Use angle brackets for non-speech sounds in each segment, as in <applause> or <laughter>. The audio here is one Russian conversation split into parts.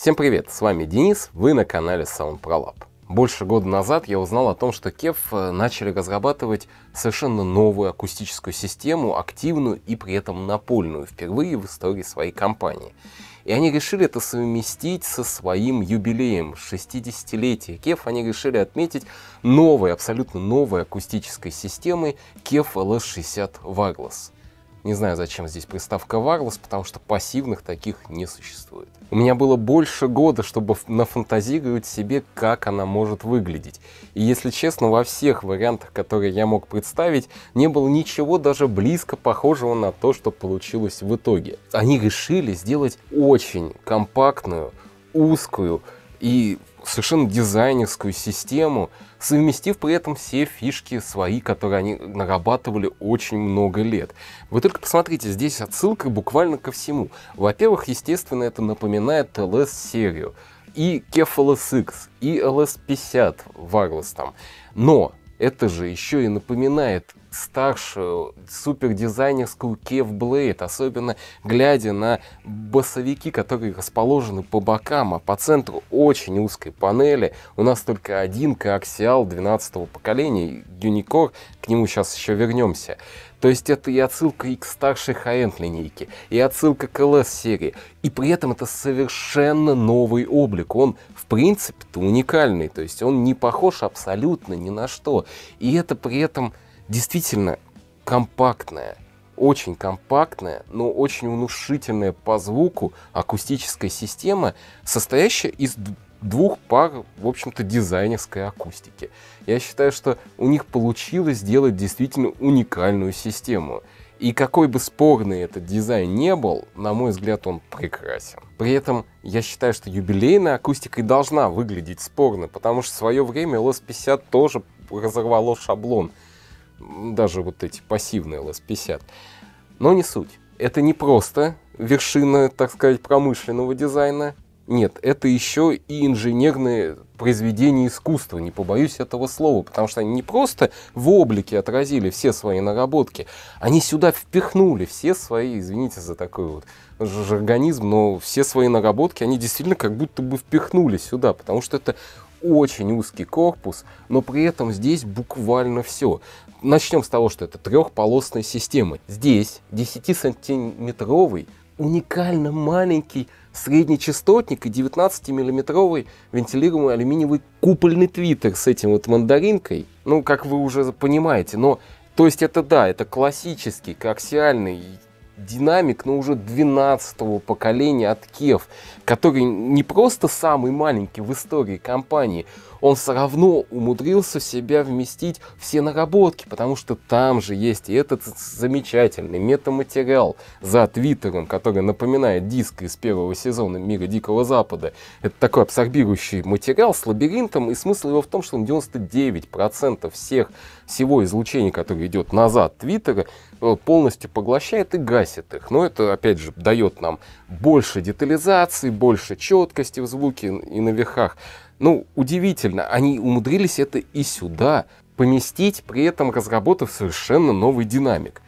Всем привет, с вами Денис, вы на канале SoundProLab. Больше года назад я узнал о том, что Кеф э, начали разрабатывать совершенно новую акустическую систему, активную и при этом напольную, впервые в истории своей компании. И они решили это совместить со своим юбилеем, 60-летие Кеф. Они решили отметить новой, абсолютно новой акустической системой Кеф LS60 Wireless. Не знаю, зачем здесь приставка wireless, потому что пассивных таких не существует. У меня было больше года, чтобы нафантазировать себе, как она может выглядеть. И если честно, во всех вариантах, которые я мог представить, не было ничего даже близко похожего на то, что получилось в итоге. Они решили сделать очень компактную, узкую и совершенно дизайнерскую систему, совместив при этом все фишки свои, которые они нарабатывали очень много лет. Вы только посмотрите, здесь отсылка буквально ко всему. Во-первых, естественно, это напоминает LS-серию, и KEF LSX, и LS50 Wireless там. Но это же еще и напоминает старшую супердизайнерскую кев-блейд, особенно глядя на басовики, которые расположены по бокам, а по центру очень узкой панели. У нас только один коаксиал 12 поколения, Unicore, к нему сейчас еще вернемся. То есть это и отсылка и к старшей high линейке, и отсылка к LS-серии. И при этом это совершенно новый облик. Он, в принципе-то, уникальный. То есть он не похож абсолютно ни на что. И это при этом действительно компактная, очень компактная, но очень внушительная по звуку акустическая система, состоящая из двух пар, в общем-то, дизайнерской акустики. Я считаю, что у них получилось сделать действительно уникальную систему. И какой бы спорный этот дизайн не был, на мой взгляд, он прекрасен. При этом я считаю, что юбилейная акустика и должна выглядеть спорно, потому что в свое время LS50 тоже разорвало шаблон. Даже вот эти пассивные LS50. Но не суть. Это не просто вершина, так сказать, промышленного дизайна. Нет, это еще и инженерные произведения искусства, не побоюсь этого слова, потому что они не просто в облике отразили все свои наработки, они сюда впихнули все свои, извините за такой вот организм, но все свои наработки, они действительно как будто бы впихнули сюда, потому что это очень узкий корпус, но при этом здесь буквально все. Начнем с того, что это трехполосная система. Здесь 10-сантиметровый уникально маленький средний частотник и 19-миллиметровый вентилируемый алюминиевый купольный твиттер с этим вот мандаринкой. Ну, как вы уже понимаете, но... То есть это, да, это классический коаксиальный динамик, но уже 12-го поколения от Кев, который не просто самый маленький в истории компании, он все равно умудрился в себя вместить все наработки, потому что там же есть и этот замечательный метаматериал за твиттером, который напоминает диск из первого сезона «Мира Дикого Запада». Это такой абсорбирующий материал с лабиринтом, и смысл его в том, что он 99% всех всего излучения, которое идет назад твиттера, э, полностью поглощает и гасит их. Но это, опять же, дает нам больше детализации, больше четкости в звуке и на верхах. Ну, удивительно, они умудрились это и сюда поместить, при этом разработав совершенно новый динамик.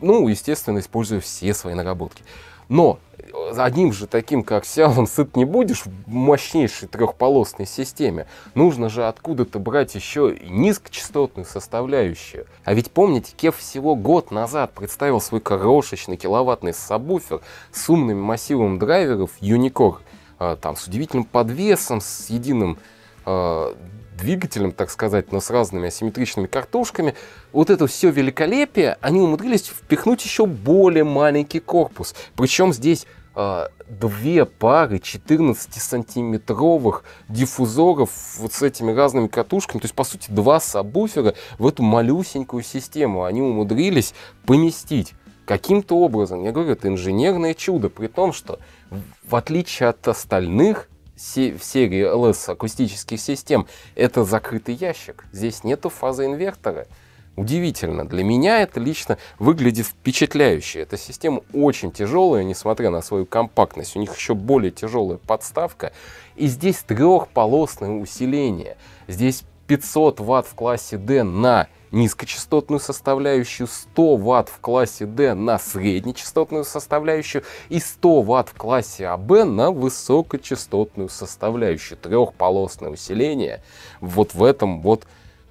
Ну, естественно, используя все свои наработки. Но э, одним же таким, как Xiaomi, сыт не будешь в мощнейшей трехполосной системе. Нужно же откуда-то брать еще и низкочастотную составляющую. А ведь помните, Кев всего год назад представил свой крошечный киловаттный сабвуфер с умными массивом драйверов Unicore Э, там, с удивительным подвесом, с единым э, двигателем, так сказать, но с разными асимметричными картошками. Вот это все великолепие, они умудрились впихнуть еще более маленький корпус. Причем здесь э, две пары 14-сантиметровых диффузоров вот с этими разными катушками, то есть, по сути, два сабвуфера в эту малюсенькую систему они умудрились поместить каким-то образом, я говорю, это инженерное чудо, при том, что в отличие от остальных в серии LS акустических систем, это закрытый ящик, здесь нету фазы инвертора. Удивительно. Для меня это лично выглядит впечатляюще. Эта система очень тяжелая, несмотря на свою компактность. У них еще более тяжелая подставка. И здесь трехполосное усиление. Здесь 500 ватт в классе D на низкочастотную составляющую, 100 Вт в классе D на среднечастотную составляющую и 100 Вт в классе АБ на высокочастотную составляющую. Трехполосное усиление вот в этом вот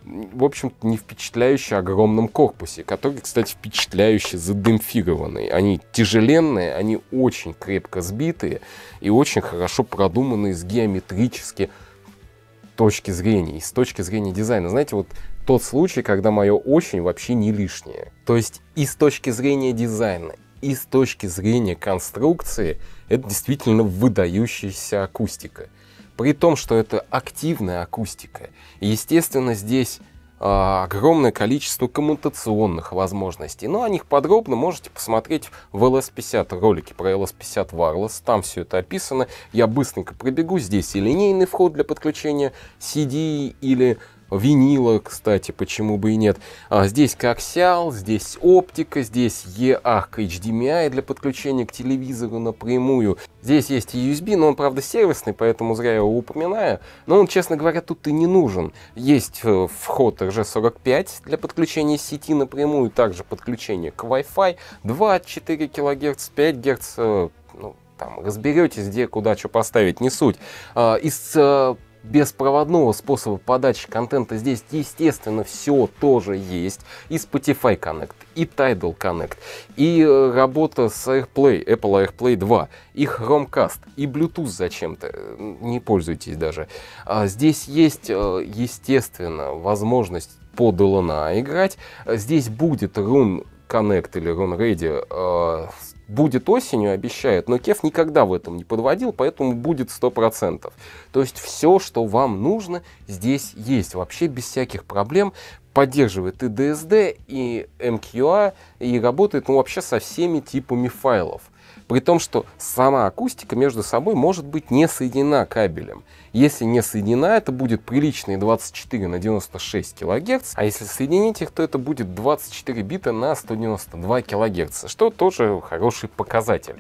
в общем-то, не впечатляюще огромном корпусе, который, кстати, впечатляюще задемпфированный. Они тяжеленные, они очень крепко сбитые и очень хорошо продуманные с геометрически точки зрения, с точки зрения дизайна. Знаете, вот тот случай, когда мое очень вообще не лишнее. То есть и с точки зрения дизайна, и с точки зрения конструкции, это действительно выдающаяся акустика. При том, что это активная акустика. естественно, здесь а, огромное количество коммутационных возможностей. Но ну, о них подробно можете посмотреть в LS50 ролике про LS50 Wireless. Там все это описано. Я быстренько пробегу. Здесь и линейный вход для подключения CD или винила, кстати, почему бы и нет. А, здесь коаксиал, здесь оптика, здесь EAC HDMI для подключения к телевизору напрямую. Здесь есть и USB, но он, правда, сервисный, поэтому зря я его упоминаю. Но он, честно говоря, тут и не нужен. Есть э, вход RG45 для подключения сети напрямую, также подключение к Wi-Fi, 2, 4 кГц, 5 Гц, ну, там разберетесь, где, куда, что поставить, не суть. А, из э, беспроводного способа подачи контента здесь, естественно, все тоже есть. И Spotify Connect, и Tidal Connect, и э, работа с AirPlay, Apple AirPlay 2, и Chromecast, и Bluetooth зачем-то, э, не пользуйтесь даже. А здесь есть, э, естественно, возможность по DLNA играть. Здесь будет Rune Connect или Rune Ready будет осенью, обещают, но Кев никогда в этом не подводил, поэтому будет 100%. То есть все, что вам нужно, здесь есть, вообще без всяких проблем. Поддерживает и DSD, и MQA, и работает ну, вообще со всеми типами файлов. При том, что сама акустика между собой может быть не соединена кабелем. Если не соединена, это будет приличные 24 на 96 кГц, а если соединить их, то это будет 24 бита на 192 кГц, что тоже хороший показатель.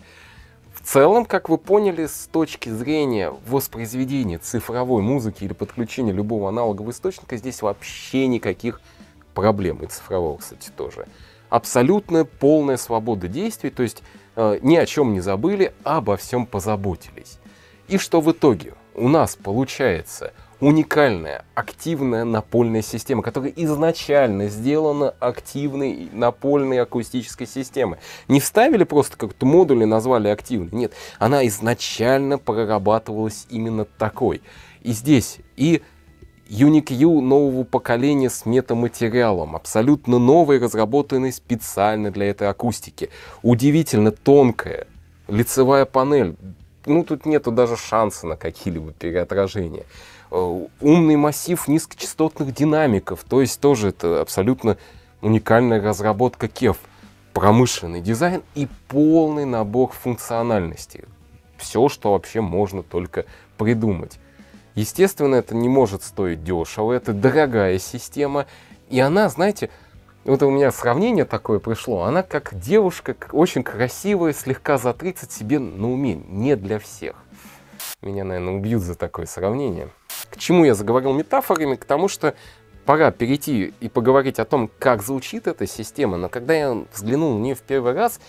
В целом, как вы поняли, с точки зрения воспроизведения цифровой музыки или подключения любого аналогового источника, здесь вообще никаких проблем, и цифрового, кстати, тоже. Абсолютная полная свобода действий, то есть Э, ни о чем не забыли, а обо всем позаботились. И что в итоге? У нас получается уникальная активная напольная система, которая изначально сделана активной напольной акустической системой. Не вставили просто как-то модуль и назвали активной. Нет, она изначально прорабатывалась именно такой. И здесь и UniQ нового поколения с метаматериалом, абсолютно новый, разработанный специально для этой акустики. Удивительно тонкая лицевая панель. Ну, тут нету даже шанса на какие-либо переотражения. Э, умный массив низкочастотных динамиков, то есть тоже это абсолютно уникальная разработка Кев, Промышленный дизайн и полный набор функциональности. Все, что вообще можно только придумать. Естественно, это не может стоить дешево, это дорогая система. И она, знаете, вот у меня сравнение такое пришло, она как девушка, очень красивая, слегка за 30 себе на уме, не для всех. Меня, наверное, убьют за такое сравнение. К чему я заговорил метафорами? К тому, что пора перейти и поговорить о том, как звучит эта система, но когда я взглянул на нее в первый раз,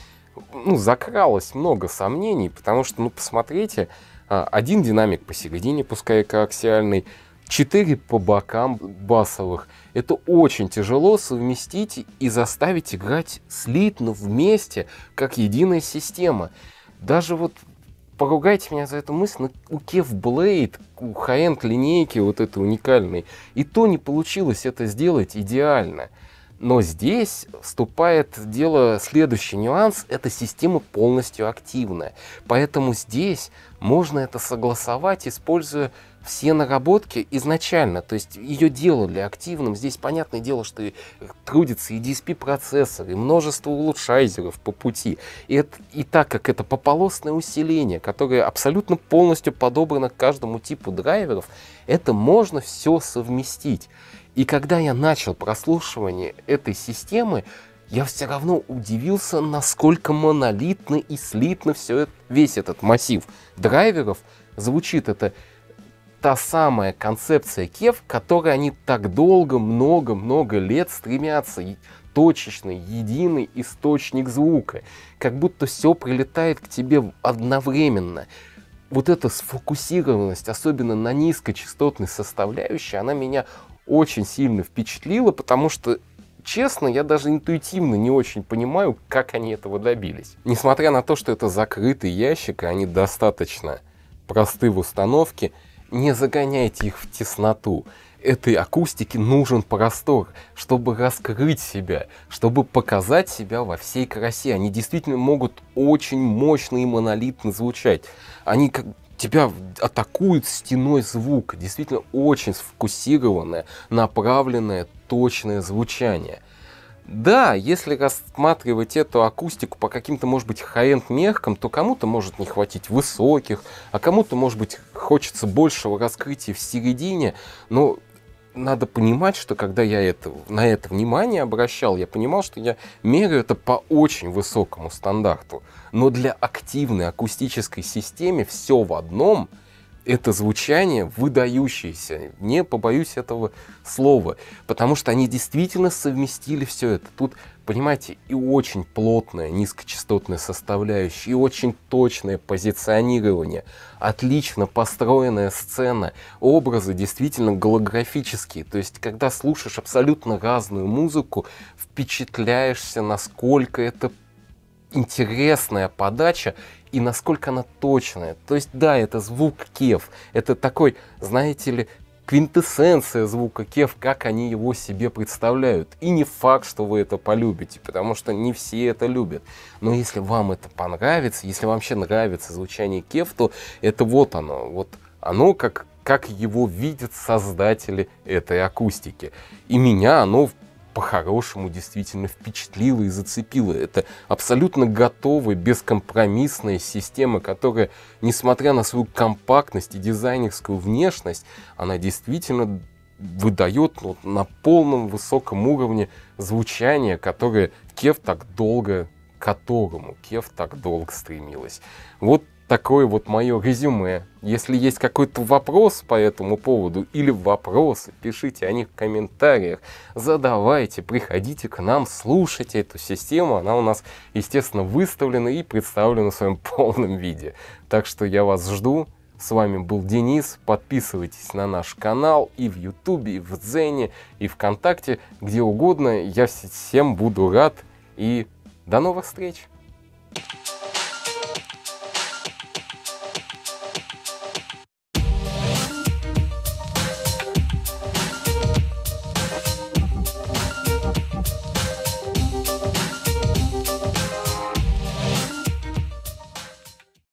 ну, закралось много сомнений, потому что, ну, посмотрите, а, один динамик посередине, пускай коаксиальный, четыре по бокам басовых. Это очень тяжело совместить и заставить играть слитно вместе, как единая система. Даже вот поругайте меня за эту мысль, но у Кев Блейд, у хай линейки вот этой уникальной, и то не получилось это сделать идеально. Но здесь вступает дело следующий нюанс – это система полностью активная. Поэтому здесь можно это согласовать, используя все наработки изначально, то есть ее делали активным. Здесь понятное дело, что и трудится и DSP-процессор, и множество улучшайзеров по пути. И, это, и так как это пополосное усиление, которое абсолютно полностью подобрано к каждому типу драйверов, это можно все совместить. И когда я начал прослушивание этой системы, я все равно удивился, насколько монолитно и слитно все это, весь этот массив драйверов звучит. Это та самая концепция Кев, к которой они так долго, много-много лет стремятся. точечный, единый источник звука. Как будто все прилетает к тебе одновременно. Вот эта сфокусированность, особенно на низкочастотной составляющей, она меня очень сильно впечатлило, потому что честно, я даже интуитивно не очень понимаю, как они этого добились. Несмотря на то, что это закрытый ящик, и они достаточно просты в установке, не загоняйте их в тесноту. Этой акустике нужен простор, чтобы раскрыть себя, чтобы показать себя во всей красе. Они действительно могут очень мощно и монолитно звучать. Они как тебя атакует стеной звук. Действительно очень сфокусированное, направленное, точное звучание. Да, если рассматривать эту акустику по каким-то, может быть, хай-энд меркам, то кому-то может не хватить высоких, а кому-то, может быть, хочется большего раскрытия в середине, но надо понимать, что когда я это, на это внимание обращал, я понимал, что я меряю это по очень высокому стандарту. Но для активной акустической системы все в одном – это звучание выдающееся. Не побоюсь этого слова, потому что они действительно совместили все это. Тут, понимаете, и очень плотная низкочастотная составляющая, и очень точное позиционирование, отлично построенная сцена, образы действительно голографические. То есть, когда слушаешь абсолютно разную музыку, впечатляешься, насколько это интересная подача и насколько она точная. То есть, да, это звук кев, это такой, знаете ли, квинтэссенция звука кев, как они его себе представляют. И не факт, что вы это полюбите, потому что не все это любят. Но если вам это понравится, если вам вообще нравится звучание кев, то это вот оно, вот оно как, как его видят создатели этой акустики. И меня оно по-хорошему действительно впечатлила и зацепила. Это абсолютно готовая, бескомпромиссная система, которая, несмотря на свою компактность и дизайнерскую внешность, она действительно выдает вот ну, на полном высоком уровне звучание, которое Кев так долго которому Кев так долго стремилась. Вот такое вот мое резюме. Если есть какой-то вопрос по этому поводу или вопросы, пишите о них в комментариях, задавайте, приходите к нам, слушайте эту систему. Она у нас, естественно, выставлена и представлена в своем <laughs> полном виде. Так что я вас жду. С вами был Денис. Подписывайтесь на наш канал и в Ютубе, и в Дзене, и ВКонтакте, где угодно. Я всем буду рад. И до новых встреч!